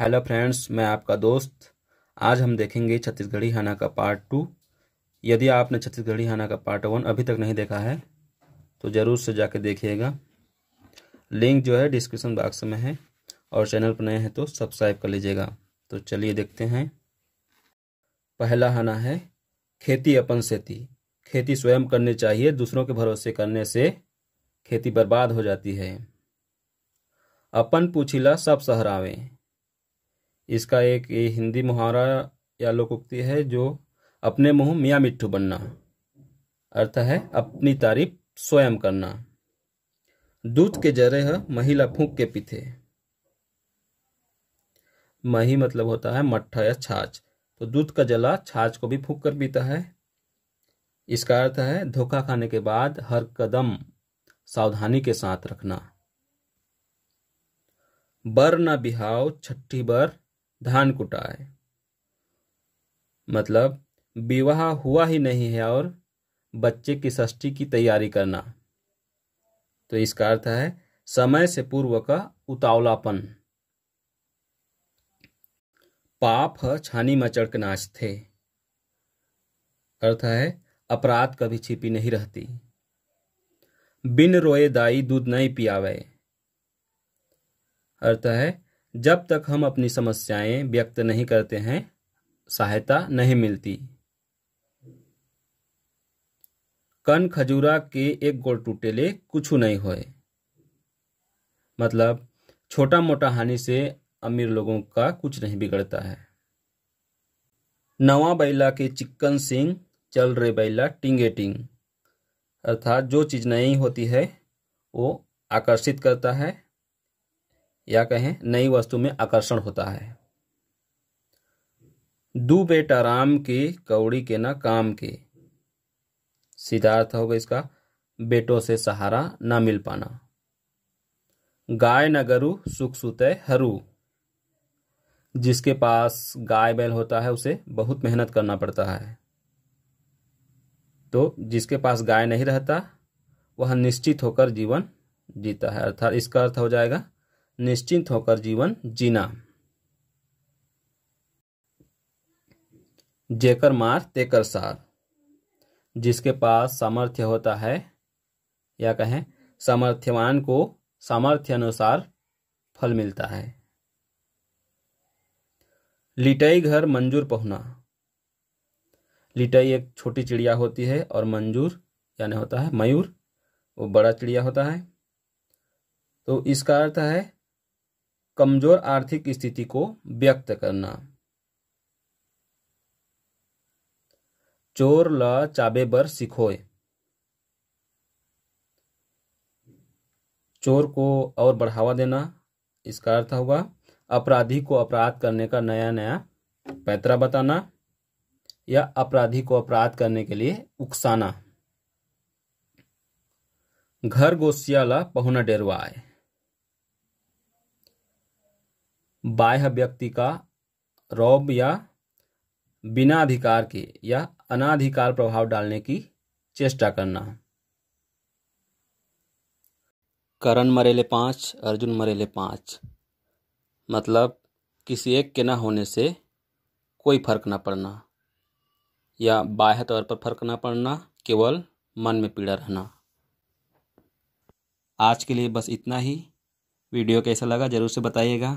hello friends मैं आपका दोस्त आज हम देखेंगे छत्तीसगढ़ी हाना का पार्ट टू यदि आपने छत्तीसगढ़ी हाना का पार्ट वन अभी तक नहीं देखा है तो ज़रूर से जाके देखिएगा लिंक जो है डिस्क्रिप्शन बॉक्स में है और चैनल पर नए हैं तो सब्सक्राइब कर लीजिएगा तो चलिए देखते हैं पहला हाना है खेती अपन सेती खेती स्वयं करनी चाहिए दूसरों के भरोसे करने से खेती बर्बाद हो जाती है अपन पूछिला सब सहरावें इसका एक ये हिंदी मुहावरा या लोकोक्ति है जो अपने मुंह मियाँ मिट्ठू बनना अर्थ है अपनी तारीफ स्वयं करना दूध के जरे है महिला फूक के पीते मही मतलब होता है मट्ठा या छाछ तो दूध का जला छाछ को भी फूक कर पीता है इसका अर्थ है धोखा खाने के बाद हर कदम सावधानी के साथ रखना बर ना बिहाव छठी बर धान है मतलब विवाह हुआ ही नहीं है और बच्चे की षष्ठी की तैयारी करना तो इसका अर्थ है समय से पूर्व का उतावलापन पाप छानी मचड़ के नाच थे अर्थ है अपराध कभी छिपी नहीं रहती बिन रोए दाई दूध नहीं पियावे अर्थ है जब तक हम अपनी समस्याएं व्यक्त नहीं करते हैं सहायता नहीं मिलती कन खजूरा के एक गोल टूटे ले कुछ नहीं होए मतलब छोटा मोटा हानि से अमीर लोगों का कुछ नहीं बिगड़ता है नवा बैला के चिक्कन सिंह चल रे बैला टिंगे टिंग अर्थात जो चीज़ नहीं होती है वो आकर्षित करता है या कहें नई वस्तु में आकर्षण होता है दू बेटा राम के कौड़ी के ना काम के सीधा अर्थ होगा इसका बेटों से सहारा ना मिल पाना गाय न गरु सुख सुत हरु जिसके पास गाय बैल होता है उसे बहुत मेहनत करना पड़ता है तो जिसके पास गाय नहीं रहता वह निश्चित होकर जीवन जीता है अर्थात इसका अर्थ हो जाएगा निश्चिंत होकर जीवन जीना जेकर मार तेकर सार जिसके पास सामर्थ्य होता है या कहें सामर्थ्यवान को सामर्थ्य अनुसार फल मिलता है लिटई घर मंजूर पहुना लिटई एक छोटी चिड़िया होती है और मंजूर यानी होता है मयूर वो बड़ा चिड़िया होता है तो इसका अर्थ है कमजोर आर्थिक स्थिति को व्यक्त करना चोर ल चाबे बर सिखोए चोर को और बढ़ावा देना इसका अर्थ होगा अपराधी को अपराध करने का नया नया पैतरा बताना या अपराधी को अपराध करने के लिए उकसाना घर गोसिया पहुना डेरवा आए बाह्य व्यक्ति का रौब या बिना अधिकार के या अनाधिकार प्रभाव डालने की चेष्टा करना करण मरेले पांच अर्जुन मरेले पांच मतलब किसी एक के न होने से कोई फर्क न पड़ना या बाह्य तौर पर फर्क न पड़ना केवल मन में पीड़ा रहना आज के लिए बस इतना ही वीडियो कैसा लगा ज़रूर से बताइएगा